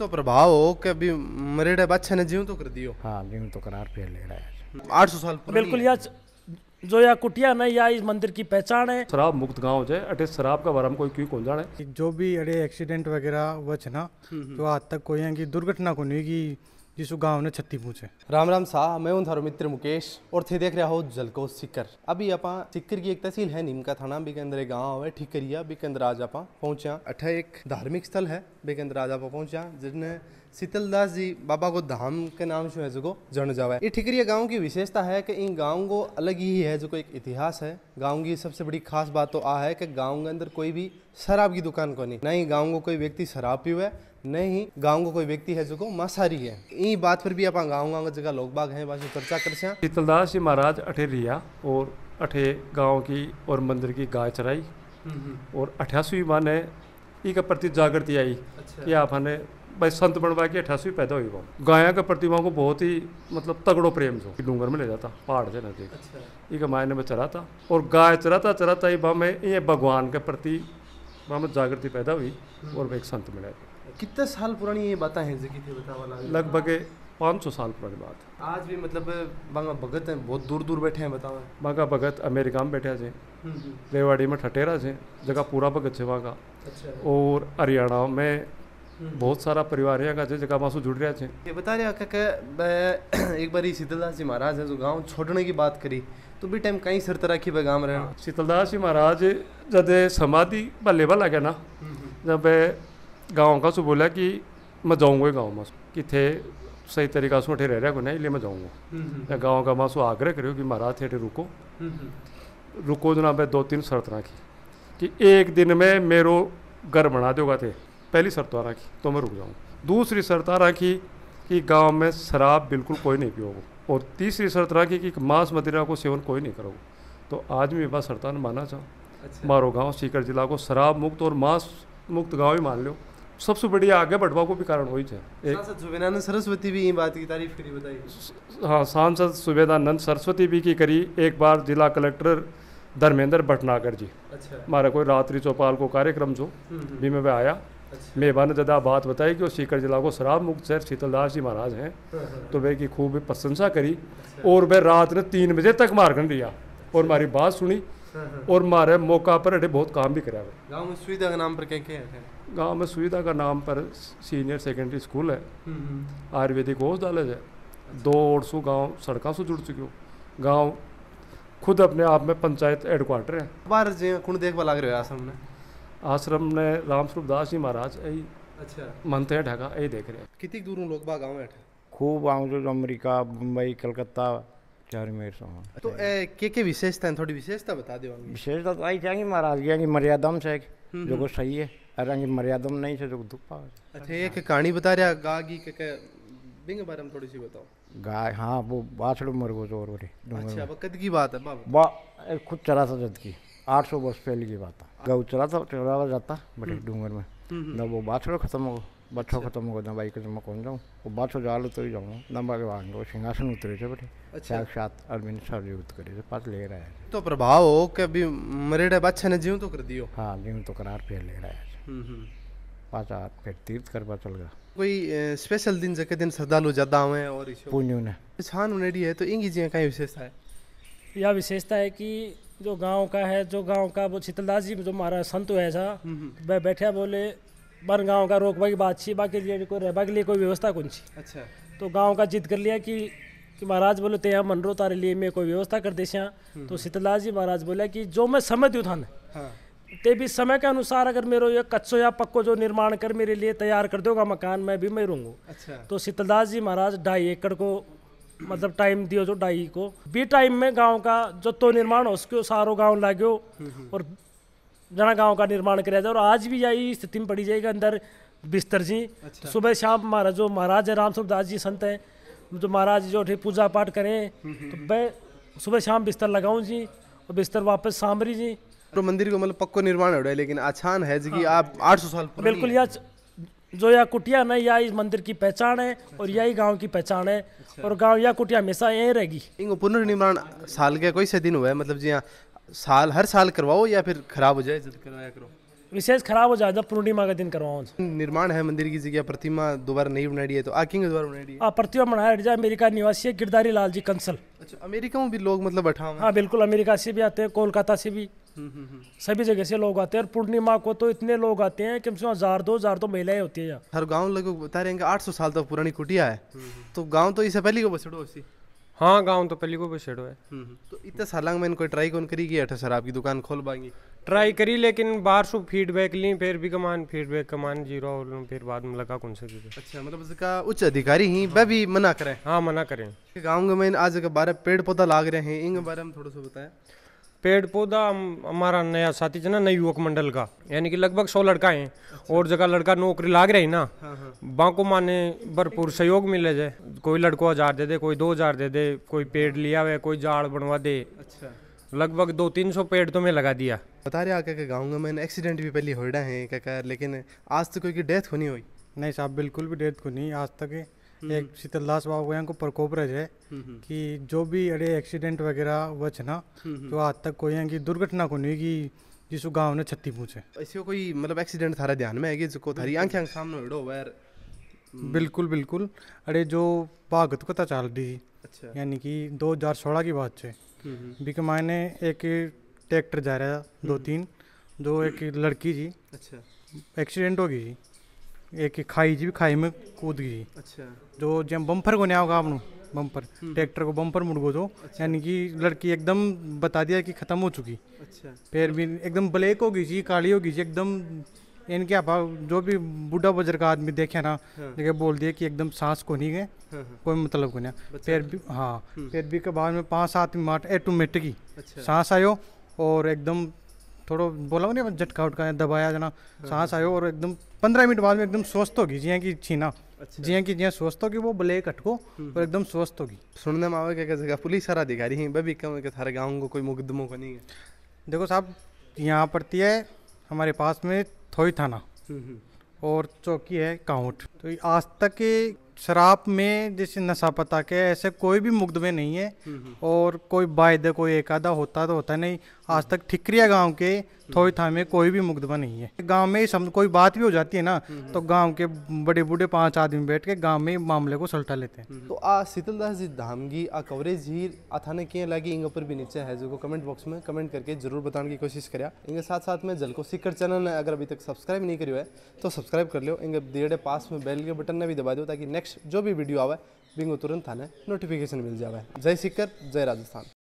तो प्रभाव हो कि अभी मरेड़े बच्चे ने जीव तो कर दियो हाँ जीव तो करार पे ले रहा है आठ सौ साल बिल्कुल यार जो यह कुटिया नहीं या इस मंदिर की पहचान है शराब मुक्त गांव है अटे शराब का बारे में कोई क्यों कौन जाने जो भी अरे एक्सीडेंट वगैरह वह ना हम्म, हम्म। तो आज तक कोई की दुर्घटना को नहीं की जिसको गांव ने छत्ती पूछे राम राम सा मैं हूं थारो मित्र मुकेश और थे देख रहा हो जलको सिक्कर अभी अपा सिक्कर की एक तहसील है नीमका थाना एक गांव है ठिकरिया बिकेंद्र आज आप पहुंचा अठा एक धार्मिक स्थल है बिकेंद्र आज आप पहुंचा जिसने दास जी बाबा को धाम के नाम से है जो जन जावा ये ठिकरिया गाँव की विशेषता है कि इन गाँव को अलग ही है जो एक इतिहास है गाँव की सबसे बड़ी खास बात तो आ है कि गाँव के अंदर कोई भी शराब की दुकान को नहीं ना ही गाँव को कोई व्यक्ति शराब पीवे नहीं गाँव को कोई व्यक्ति है जो मांसाहारी है ई बात पर भी आप गाँव गाँव जगह लोग बाग है चर्चा कर शीतलदास जी महाराज अठे लिया और अठे गाँव की और मंदिर की गाय चराई और अठासी माँ ने ई का प्रति जागृति आई अच्छा। कि आप हमने भाई संत बनवा के अठासी पैदा हुई वहाँ गाया का प्रतिमा को बहुत ही मतलब तगड़ो प्रेम जो डूंगर में ले जाता पहाड़ से नजदीक अच्छा। ये मायने में चराता और गाय चराता चराता ही वहाँ में ये भगवान के प्रति वहाँ में जागृति पैदा हुई हम्म। और वह एक संत मिला कितने साल पुरानी ये बातें हैं जिकी थी बता वाला लगभग पाँच सौ साल पुरानी बात है आज भी मतलब बांगा भगत हैं बहुत दूर दूर बैठे हैं बताओ बांगा भगत अमेरिका में बैठे है हम्म, हम्म। रेवाड़ी में ठटेरा है जगह पूरा भगत है वहाँ का अच्छा। और हरियाणा में हम्म। बहुत सारा परिवार यहाँ का जे जगह वहाँ से जुड़ रहा है ये बता रहा क्या एक बार शीतलदास जी महाराज है जो गाँव छोड़ने की बात करी तो भी टाइम कहीं सर तरह की गांव रहे शीतलदास हाँ, जी महाराज जब समाधि पर लेवा गया ना जब गाँव का सो तो बोला कि मैं जाऊँगा गाँव में कि थे सही तरीका से उठे रह रहा को नहीं इसलिए मैं जाऊँगा हम्म, हम्म, हम्म। गाँव का माँ आग्रह करो कि महाराज थे रुको रुको जो तो ना मैं दो तीन शर्त रखी कि एक दिन में मेरो घर बना दोगा थे पहली शर्त आ रखी तो मैं रुक जाऊँ दूसरी शर्त आ रखी कि गांव में शराब बिल्कुल कोई नहीं पियोगे और तीसरी शर्त रखी कि मांस मदिरा को सेवन कोई नहीं करोगे तो आज भी बात शर्तान माना चाहो अच्छा। मारो गाँव सीकर जिला को शराब मुक्त और मांस मुक्त गाँव ही मान लो सबसे बढ़िया आगे बढ़वा भी कारण हो है सरस्वती भी बात की तारीफ करी बताई हाँ सांसद सुवेदानंद सरस्वती भी की करी एक बार जिला कलेक्टर धर्मेंद्र भटनागर जी अच्छा हमारा कोई रात्रि चौपाल को कार्यक्रम जो हम्म, हम्म। भी में आया अच्छा। ने ज्यादा बात बताई कि वो सीकर जिला को शराब मुक्त शहर शीतलदास जी महाराज हैं हाँ, हाँ, हाँ। तो वे की खूब प्रशंसा करी अच्छा। और वह रात ने तीन बजे तक मार्गन दिया और हमारी अच्छा। बात सुनी हम्म। और मारे मौका पर अठे बहुत काम भी करावे गांव में सुविधा का नाम पर क्या क्या है गांव में सुविधा का नाम पर सीनियर सेकेंडरी स्कूल है हम्म, हम्म। आयुर्वेदिक औषधालय है दो और सौ गाँव सड़कों से जुड़ चुके हो गाँव खुद अपने आप में पंचायत हेडक्वार्टर है बार कौन देखभाल लग रहे आश्रम ने आश्रम ने राम स्वरूप दास जी महाराज यही अच्छा मंथ है ढाका यही देख रहे हैं कितनी दूर लोग बाग गाँव है खूब आऊँ अमेरिका मुंबई कलकत्ता चार मिनट से तो के के विशेषता थोड़ी विशेषता बता दो विशेषता तो आई चाहिए महाराज की मर्यादा में से जो सही है अरे मर्यादा में नहीं से जो दुख पा अच्छा एक कहानी बता रहा गा की के बिंग बारे में थोड़ी सी बताओ गाय हाँ वो बाछड़ो मर गो जोर रे अच्छा वक्त की बात है बाबा बा खुद चरा था जद की आठ सौ वर्ष पहले की बात है गऊ चरा था चरा जाता बड़े डूंगर में ना वो बाछड़ो खत्म हो बच्चों खत्म हो गया बाइक जमा कौन जाऊँ वो बात हो जाल तो ही जाऊँ नंबर के वाहन को सिंहासन उतरे थे बटे अच्छा। साक्षात अरविंद सर जी उत थे पास ले रहा है तो प्रभाव हो कि अभी मरेड़े बच्चे ने जीव तो कर दियो हाँ जीव तो करार पे ले रहा है पाँच हाथ फिर तीर्थ कर करवा चल गया कोई स्पेशल दिन जके दिन श्रद्धालु ज्यादा हुए और पुण्य ने छान उनेडी है तो इंगी जी कहीं विशेषता है यह विशेषता है कि जो गांव का है जो गांव का वो शीतलदास जी जो हमारा संत है ऐसा वह बैठे बोले बन गाँव का रोकबा की बात छी बाकी लिए कोई रहबा के लिए कोई व्यवस्था कौन सी अच्छा तो गाँव का जिद कर लिया कि कि महाराज बोले ते यहाँ मनरो तारे लिए मैं कोई व्यवस्था कर दे हम्म। तो शीतलाल जी महाराज बोला कि जो मैं समय दू थाने हाँ। ते भी समय के अनुसार अगर मेरे ये कच्चो या पक्को जो निर्माण कर मेरे लिए तैयार कर दोगा मकान मैं भी मैं रहूँगा अच्छा। तो शीतलदास जी महाराज ढाई एकड़ को मतलब टाइम दियो जो ढाई को भी टाइम में गांव का जो तो निर्माण हो सको सारो गांव लाग्यो हम्म, हम्म। और जना गाँव का निर्माण कराया जाए और आज भी यही स्थिति में पड़ी जाएगी अंदर बिस्तर जी अच्छा। सुबह शाम महाराज जो महाराज है राम सुरदास दास जी संत हैं जो महाराज जो पूजा पाठ करें तो मैं सुबह शाम बिस्तर लगाऊं जी और बिस्तर वापस सामरी जी तो मंदिर को मतलब पक्को निर्माण हो रहा है लेकिन आसान है जी हाँ। आप आठ साल बिल्कुल यह जो यह कुटिया ना यह इस मंदिर की पहचान है और अच्छा। यही गांव की पहचान है अच्छा। और गांव यह कुटिया हमेशा यही रहेगी पुनर्निर्माण साल के कोई से दिन हुआ है मतलब जी यहाँ साल हर साल करवाओ या फिर खराब हो जाए जब करवाया करो विशेष खराब हो जाए जब तो पूर्णिमा का दिन करवाओ निर्माण है मंदिर की जगह प्रतिमा दोबारा नहीं बनाई है तो आकेंगे दोबारा बनाई है हाँ, प्रतिमा बनाया जाए अमेरिका निवासी है गिरधारी लाल जी कंसल अच्छा अमेरिका में भी लोग मतलब बैठा हाँ बिल्कुल अमेरिका से भी आते हैं कोलकाता से भी हम्म, हम्म, हम्म। सभी जगह से लोग आते हैं और पूर्णिमा को तो इतने लोग आते हैं कम से कम हजार दो हजार तो महिलाएं होती है हर गाँव लोग बता रहे हैं आठ सौ साल तक पुरानी कुटिया है तो गाँव तो इससे पहले को बसड़ो उसी हाँ गाँव तो पहली को छेड़ो है हम्म, हम्म। तो इतने साल में कोई ट्राई कौन करी गई सर आपकी दुकान खोल पाएंगी ट्राई करी लेकिन बार सुबह फीडबैक ली फिर भी कमान फीडबैक कमान जीरो फिर बाद में लगा कौन से अच्छा मतलब इसका उच्च अधिकारी ही वह हाँ। भी मना करें हाँ मना करें गाँव में आज के बारे पेड़ पौधा लाग रहे हैं इनके बारे में थोड़ा सा बताएं पेड़ पौधा हमारा नया साथी है ना नई युवक मंडल का यानी कि लगभग सौ लड़का है अच्छा। और जगह लड़का नौकरी लाग रही ना हाँ, हाँ। माने भरपूर सहयोग मिले जाए कोई लड़को हजार दे दे कोई दो हजार दे दे कोई पेड़ हाँ। लिया हुआ कोई जाड़ बनवा दे अच्छा लगभग दो तीन सौ पेड़ तो मैं लगा दिया बता रहे क्या गाँव में मैंने एक्सीडेंट भी पहले हो रहा है लेकिन आज तक कोई की डेथ तो होनी हुई नहीं साहब बिल्कुल भी डेथ को तो नहीं आज तक एक हम्म। शीतलदास बाबू को प्रकोप रहे हम्म, हम्म। कि जो भी अड़े एक्सीडेंट वगैरह वच छा तो आज तक कोई की दुर्घटना को नहीं की जिसको गांव ने छत्ती पूछे ऐसे कोई मतलब एक्सीडेंट थारा ध्यान में है कि जिसको थारी आंखें आंख सामने हुड़ो वैर बिल्कुल बिल्कुल अरे जो भागत को चाल दी अच्छा यानी कि 2016 की बात है बिक मायने एक ट्रैक्टर जा रहा दो तीन जो एक लड़की जी अच्छा एक्सीडेंट हो गई एक खाई जी खाई में कूद गई अच्छा जो जब बम्पर को होगा आपने बम्पर हम्म। ट्रैक्टर को बम्पर मुड़ गो जो तो, अच्छा। यानी कि लड़की एकदम बता दिया कि खत्म हो चुकी अच्छा फिर भी एकदम ब्लैक होगी जी काली होगी जी एकदम इनके आप जो भी बूढ़ा बुजुर्ग का आदमी देखे ना हाँ। देखे बोल दिया कि एकदम सांस को नहीं गए हाँ, हाँ। कोई मतलब को नहीं हम्म। फिर भी हाँ फिर भी के बाद में पाँच सात मिनट ऑटोमेटिक ही अच्छा। सांस आयो और एकदम थोड़ा बोला हो नहीं झटका उठका दबाया जाना हाँ। सांस आयो और एकदम पंद्रह मिनट बाद में एकदम स्वस्थ होगी जिया की छीना अच्छा। जिया की जिया स्वस्थ होगी वो ब्लैक अटको हम्म। और एकदम स्वस्थ होगी सुनने में आवे क्या जगह पुलिस सारा अधिकारी है बबी कम के सारे गाँव को कोई मुकदमो को नहीं है देखो साहब यहाँ पड़ती है हमारे पास में थोई थाना हम्म, हम्म। और चौकी है काउंट तो आज तक शराब में जैसे नशा पता के ऐसे कोई भी मुकदमे नहीं है हम्म, हम्म। और कोई वायदे कोई एकादा होता तो होता नहीं आज तक ठिकरिया गांव के थोड़ी तो था में कोई भी मुकदमा नहीं है गांव में ही कोई बात भी हो जाती है ना हम्म, हम्म। तो गांव के बड़े बूढ़े पांच आदमी बैठ के गांव में मामले को सलटा लेते हैं हम्म, तो आ दास जी धामगी आ कवरेज ही थाने के लागी इन पर भी नीचे है जो को कमेंट बॉक्स में कमेंट करके जरूर बताने की कोशिश करे इनके साथ साथ में जलको सीकर चैनल ने अगर अभी तक सब्सक्राइब नहीं करी है तो सब्सक्राइब कर लो इनके देड़े पास में बेल के बटन ने भी दबा दो ताकि नेक्स्ट जो भी वीडियो आवे बिंगो तुरंत थाने नोटिफिकेशन मिल जाए जय सिक्कर जय राजस्थान